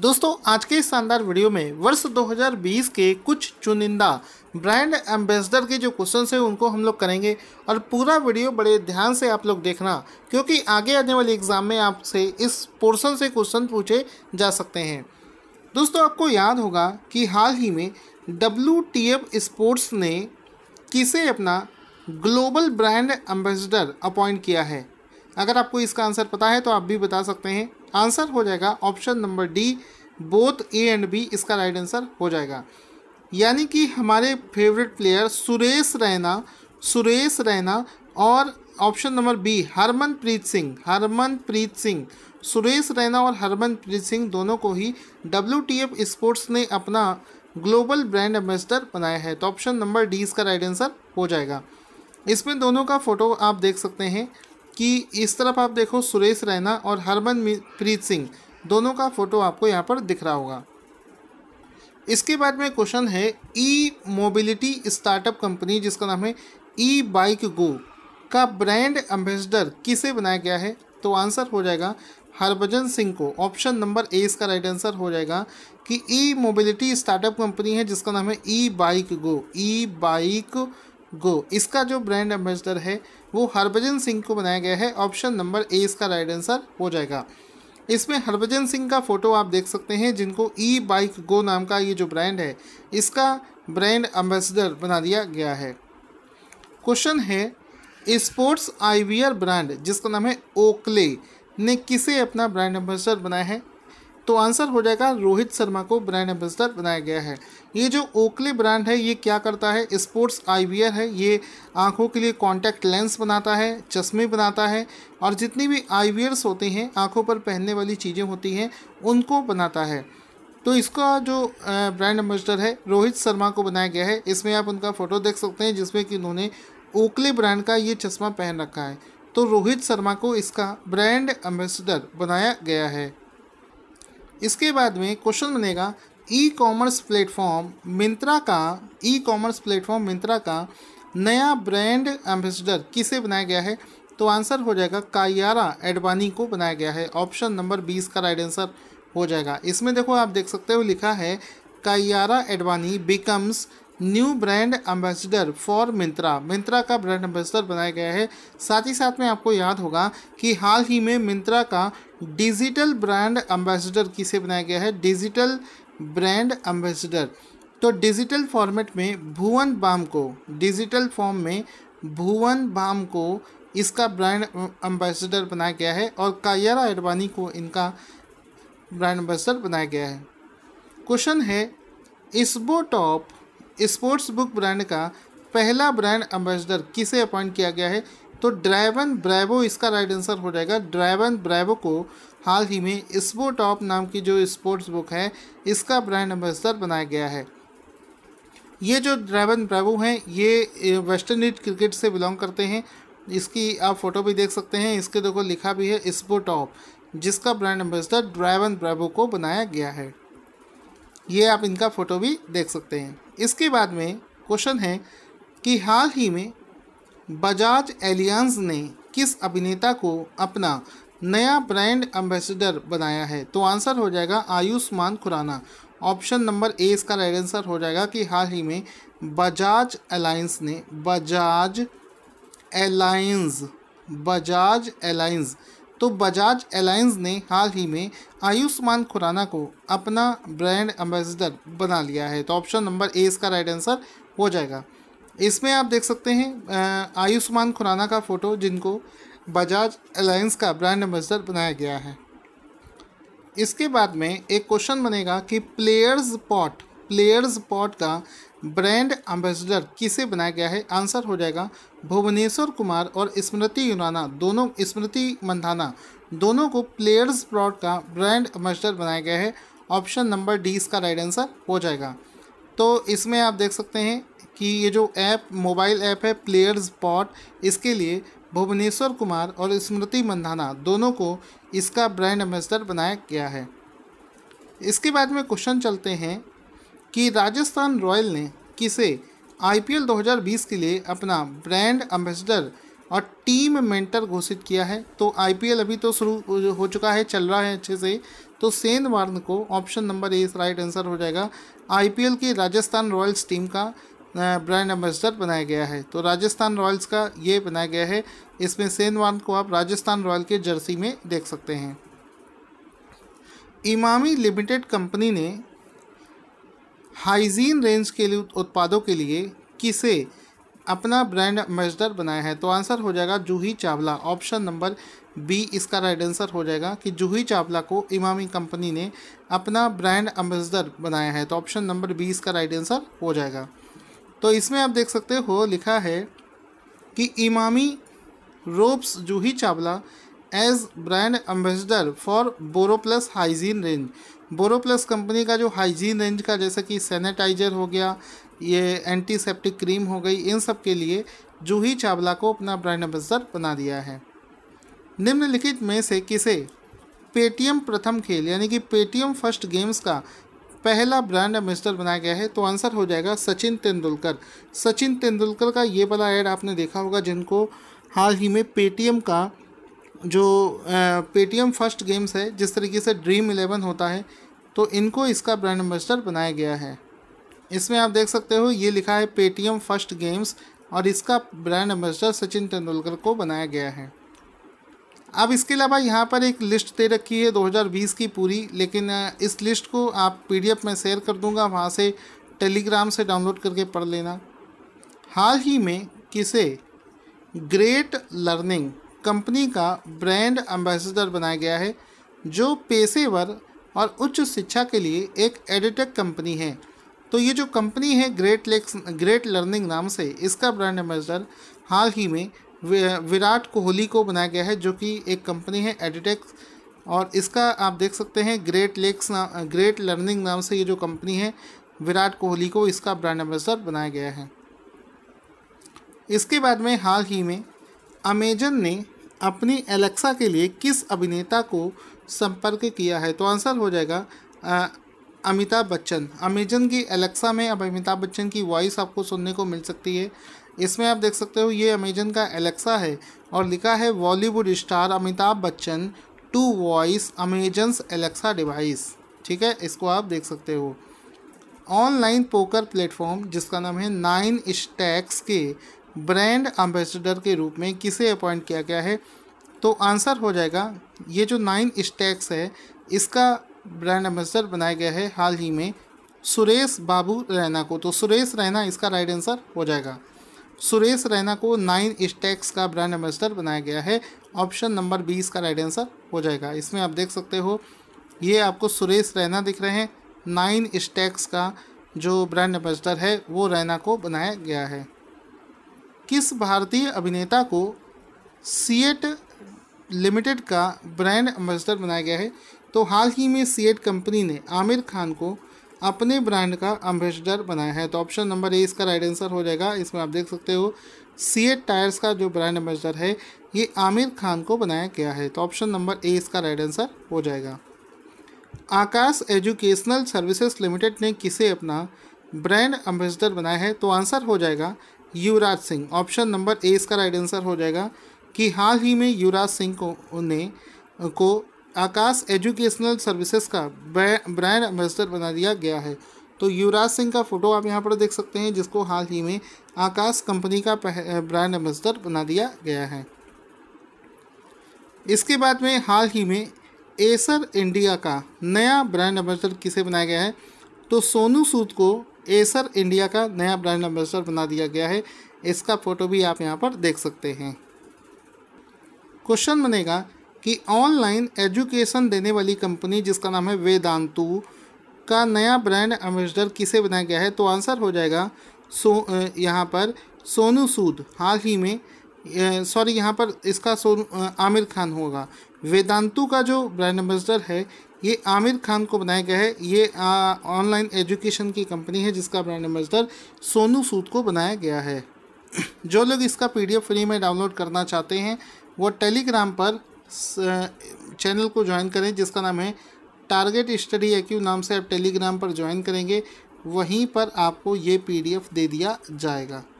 दोस्तों आज के इस शानदार वीडियो में वर्ष 2020 के कुछ चुनिंदा ब्रांड एम्बेसडर के जो क्वेश्चन है उनको हम लोग करेंगे और पूरा वीडियो बड़े ध्यान से आप लोग देखना क्योंकि आगे आने वाले एग्जाम में आपसे इस पोर्शन से क्वेश्चन पूछे जा सकते हैं दोस्तों आपको याद होगा कि हाल ही में डब्ल्यू स्पोर्ट्स ने किसे अपना ग्लोबल ब्रांड एम्बेसडर अपॉइंट किया है अगर आपको इसका आंसर पता है तो आप भी बता सकते हैं आंसर हो जाएगा option number D both A and B इसका राइट आंसर हो जाएगा यानी कि हमारे फेवरेट प्लेयर सुरेश रैना सुरेश रैना और option number B Harmanpreet Singh Harmanpreet Singh Suresh Raina और हरमनप्रीत सिंह दोनों को ही डब्ल्यू स्पोर्ट्स ने अपना ग्लोबल ब्रांड एम्बेसडर बनाया है तो ऑप्शन नंबर डी इसका राइट आंसर हो जाएगा इसमें दोनों का फ़ोटो आप देख सकते हैं कि इस तरफ आप देखो सुरेश रैना और हरमन प्रीत सिंह दोनों का फ़ोटो आपको यहाँ पर दिख रहा होगा इसके बाद में क्वेश्चन है ई मोबिलिटी स्टार्टअप कंपनी जिसका नाम है ई बाइक गो का ब्रांड एम्बेसडर किसे बनाया गया है तो आंसर हो जाएगा हरभजन सिंह को ऑप्शन नंबर ए इसका राइट आंसर हो जाएगा कि ई मोबिलिटी स्टार्टअप कंपनी है जिसका नाम है ई बाइक गो ई बाइक गो इसका जो ब्रांड एम्बेसडर है वो हरभजन सिंह को बनाया गया है ऑप्शन नंबर ए इसका राइट आंसर हो जाएगा इसमें हरभजन सिंह का फ़ोटो आप देख सकते हैं जिनको ई बाइक गो नाम का ये जो ब्रांड है इसका ब्रांड एम्बेसडर बना दिया गया है क्वेश्चन है स्पोर्ट्स आईवीआर ब्रांड जिसका नाम है ओकले ने किसे अपना ब्रांड एम्बेसडर बनाया है तो आंसर हो जाएगा रोहित शर्मा को ब्रांड एम्बेसडर बनाया गया है ये जो ओकले ब्रांड है ये क्या करता है स्पोर्ट्स आईवियर है ये आँखों के लिए कॉन्टैक्ट लेंस बनाता है चश्मे बनाता है और जितनी भी आईवियर्स होते हैं आँखों पर पहनने वाली चीज़ें होती हैं उनको बनाता है तो इसका जो ब्रांड एम्बेसडर है रोहित शर्मा को बनाया गया है इसमें आप उनका फ़ोटो देख सकते हैं जिसमें कि उन्होंने ओकले ब्रांड का ये चश्मा पहन रखा है तो रोहित शर्मा को इसका ब्रांड एम्बेसडर बनाया गया है इसके बाद में क्वेश्चन बनेगा ई कॉमर्स प्लेटफॉर्म मिंत्रा का ई कॉमर्स प्लेटफॉर्म मिंत्रा का नया ब्रांड एम्बेसडर किसे बनाया गया है तो आंसर हो जाएगा कायारा एडवानी को बनाया गया है ऑप्शन नंबर बीस का राइट आंसर हो जाएगा इसमें देखो आप देख सकते हो लिखा है Kiara Advani becomes new brand ambassador for Myntra Myntra का ब्रांड एम्बेसडर बनाया गया है साथ ही साथ में आपको याद होगा कि हाल ही में मिंत्रा का डिजिटल ब्रांड एम्बेसडर किसे बनाया गया है डिजिटल ब्रांड एम्बेसडर तो डिजिटल फॉर्मेट में भुवन बाम को डिजिटल फॉर्म में भुवन बाम को इसका ब्रांड एम्बेसडर बनाया गया है और कायरा अडवानी को इनका ब्रांड एम्बेसडर बनाया गया है क्वेश्चन है टॉप स्पोर्ट्स बुक ब्रांड का पहला ब्रांड एम्बेसडर किसे अपॉइंट किया गया है तो ड्राइवन ब्राइवो इसका राइट आंसर हो जाएगा ड्राइवन ब्राइवो को हाल ही में स्पोटॉप नाम की जो स्पोर्ट्स बुक है इसका ब्रांड एम्बेसडर बनाया गया है ये जो ड्राइवन ब्रावो हैं ये वेस्टर्न इंड क्रिकेट से बिलोंग करते हैं इसकी आप फ़ोटो भी देख सकते हैं इसके देखो लिखा भी है स्पोटॉप जिसका ब्रांड एम्बेसडर ड्राइवन ब्राइवो को बनाया गया है ये आप इनका फ़ोटो भी देख सकते हैं इसके बाद में क्वेश्चन है कि हाल ही में बजाज एलियंस ने किस अभिनेता को अपना नया ब्रांड एम्बेसडर बनाया है तो आंसर हो जाएगा Ayushmann Khurrana option number A इसका राइट आंसर हो जाएगा कि हाल ही में बजाज अलायंस ने बजाज एलायंस बजाज एलायंस तो बजाज एलायंस ने हाल ही में आयुष्मान खुराना को अपना ब्रांड एम्बेसडर बना लिया है तो ऑप्शन नंबर ए इसका राइट आंसर हो जाएगा इसमें आप देख सकते हैं आयुष्मान खुराना का फ़ोटो जिनको बजाज एलायंस का ब्रांड एम्बेसडर बनाया गया है इसके बाद में एक क्वेश्चन बनेगा कि प्लेयर्स पॉट प्लेयर्स पॉट का ब्रांड एम्बेसडर किसे बनाया गया है आंसर हो जाएगा भुवनेश्वर कुमार और स्मृति यूनाना दोनों स्मृति मंधाना दोनों को प्लेयर्स ब्रॉड का ब्रांड एम्बेसडर बनाया गया है ऑप्शन नंबर डी इसका राइट आंसर हो जाएगा तो इसमें आप देख सकते हैं कि ये जो ऐप मोबाइल ऐप है प्लेयर्स पॉट इसके लिए भुवनेश्वर कुमार और स्मृति मंधाना दोनों को इसका ब्रांड एम्बेसडर बनाया गया है इसके बाद में क्वेश्चन चलते हैं कि राजस्थान रॉयल ने किसे आईपीएल 2020 के लिए अपना ब्रांड एम्बेसडर और टीम मेंटर घोषित किया है तो आईपीएल अभी तो शुरू हो चुका है चल रहा है अच्छे से तो सेन वार्न को option number A right answer हो जाएगा आईपीएल की राजस्थान रॉयल्स टीम का ब्रांड एम्बेसडर बनाया गया है तो राजस्थान रॉयल्स का ये बनाया गया है इसमें सेन वार्न को आप राजस्थान रॉयल के जर्सी में देख सकते हैं इमामी लिमिटेड कंपनी ने हाइजीन रेंज के लिए उत्पादों के लिए किसे अपना ब्रांड एम्बेसडर बनाया है तो आंसर हो जाएगा Juhi Chawla option number B इसका राइट आंसर हो जाएगा कि जूही चावला को इमामी कंपनी ने अपना ब्रांड एम्बेसडर बनाया है तो ऑप्शन नंबर बी इसका राइट आंसर हो जाएगा तो इसमें आप देख सकते हो लिखा है कि Emami ropes Juhi Chawla as brand ambassador for Boroplus hygiene range Boroplus company का जो हाइजीन रेंज का जैसे कि सैनिटाइजर हो गया ये एंटीसेप्टिक क्रीम हो गई इन सब के लिए जूही चावला को अपना ब्रांड एम्बेसडर बना दिया है निम्नलिखित में से किसे पेटीएम प्रथम खेल यानी कि पेटीएम फर्स्ट गेम्स का पहला ब्रांड एम्बेसडर बनाया गया है तो आंसर हो जाएगा सचिन तेंदुलकर सचिन तेंदुलकर का ये वाला ऐड आपने देखा होगा जिनको हाल ही में पेटीएम का जो पेटीएम फर्स्ट गेम्स है जिस तरीके से ड्रीम इलेवन होता है तो इनको इसका ब्रांड एम्बेसडर बनाया गया है इसमें आप देख सकते हो ये लिखा है पेटीएम फर्स्ट गेम्स और इसका ब्रांड एम्बेसडर सचिन तेंदुलकर को बनाया गया है अब इसके अलावा यहाँ पर एक लिस्ट दे रखी है 2020 की पूरी लेकिन इस लिस्ट को आप पीडीएफ में शेयर कर दूंगा वहाँ से टेलीग्राम से डाउनलोड करके पढ़ लेना हाल ही में किसे ग्रेट लर्निंग कंपनी का ब्रांड एम्बेसडर बनाया गया है जो पेशेवर और उच्च शिक्षा के लिए एक एडिटेक कंपनी है तो ये जो कंपनी है ग्रेट लेक्स ग्रेट लर्निंग नाम से इसका ब्रांड एम्बेसडर हाल ही में विराट कोहली को बनाया गया है जो कि एक कंपनी है एडिटेक्स और इसका आप देख सकते हैं ग्रेट लेक्स ना ग्रेट लर्निंग नाम से ये जो कंपनी है विराट कोहली को इसका ब्रांड एम्बेसडर बनाया गया है इसके बाद में हाल ही में अमेजन ने अपनी एलेक्सा के लिए किस अभिनेता को संपर्क किया है तो आंसर हो जाएगा अमिताभ बच्चन अमेजन की एलेक्सा में अब अमिताभ बच्चन की वॉइस आपको सुनने को मिल सकती है इसमें आप देख सकते हो ये अमेजन का एलेक्सा है और लिखा है Bollywood star Amitabh Bachchan to voice Amazon's Alexa device ठीक है इसको आप देख सकते हो ऑनलाइन पोकर प्लेटफॉर्म जिसका नाम है नाइन स्टैक्स के ब्रांड एम्बेसडर के रूप में किसे अपॉइंट किया गया है तो आंसर हो जाएगा ये जो नाइन स्टैक्स है इसका ब्रांड एम्बेसडर बनाया गया है हाल ही में सुरेश बाबू रैना को तो सुरेश रैना इसका राइट आंसर हो जाएगा सुरेश रैना को नाइन स्टैक्स का ब्रांड एम्बेसडर बनाया गया है ऑप्शन नंबर बी इसका राइट आंसर हो जाएगा इसमें आप देख सकते हो ये आपको सुरेश रैना दिख रहे हैं नाइन स्टैक्स का जो ब्रांड एम्बेसडर है वो रैना को बनाया गया है किस भारतीय अभिनेता को सीएट लिमिटेड का ब्रांड एम्बेसडर बनाया गया है तो हाल ही में सीएट कंपनी ने आमिर खान को अपने ब्रांड का एम्बेसडर बनाया है तो ऑप्शन नंबर ए इसका राइट आंसर हो जाएगा इसमें आप देख सकते हो सीएट टायर्स का जो ब्रांड एम्बेसडर है ये आमिर खान को बनाया गया है तो ऑप्शन नंबर ए इसका राइट आंसर हो जाएगा आकाश एजुकेशनल सर्विसेज लिमिटेड ने किसे अपना ब्रांड एम्बेसडर बनाया है तो आंसर हो जाएगा Yuvraj Singh option number A इसका राइट आंसर हो जाएगा कि हाल ही में युवराज सिंह को ने को आकाश एजुकेशनल सर्विसेज का ब्रांड एम्बेसडर बना दिया गया है तो युवराज सिंह का फ़ोटो आप यहाँ पर देख सकते हैं जिसको हाल ही में आकाश कंपनी का ब्रांड एम्बेसडर बना दिया गया है इसके बाद में हाल ही में एसर इंडिया का नया ब्रांड एम्बेसडर किसे बनाया गया है तो सोनू सूद को एसर इंडिया का नया ब्रांड एम्बेसडर बना दिया गया है इसका फ़ोटो भी आप यहाँ पर देख सकते हैं क्वेश्चन बनेगा कि ऑनलाइन एजुकेशन देने वाली कंपनी जिसका नाम है वेदांतु का नया ब्रांड एम्बेसडर किसे बनाया गया है तो आंसर हो जाएगा सो यहाँ पर सोनू सूद हाल ही में सॉरी यहाँ पर इसका सोनू आमिर खान होगा वेदांतु का जो ब्रांड एम्बेसडर है ये आमिर खान को बनाया गया है ये ऑनलाइन एजुकेशन की कंपनी है जिसका ब्रांड एम्बेसडर सोनू सूद को बनाया गया है जो लोग इसका पीडीएफ फ्री में डाउनलोड करना चाहते हैं वो टेलीग्राम पर चैनल को ज्वाइन करें जिसका नाम है टारगेट स्टडी एक्यू नाम से आप टेलीग्राम पर ज्वाइन करेंगे वहीं पर आपको ये पीडीएफ दे दिया जाएगा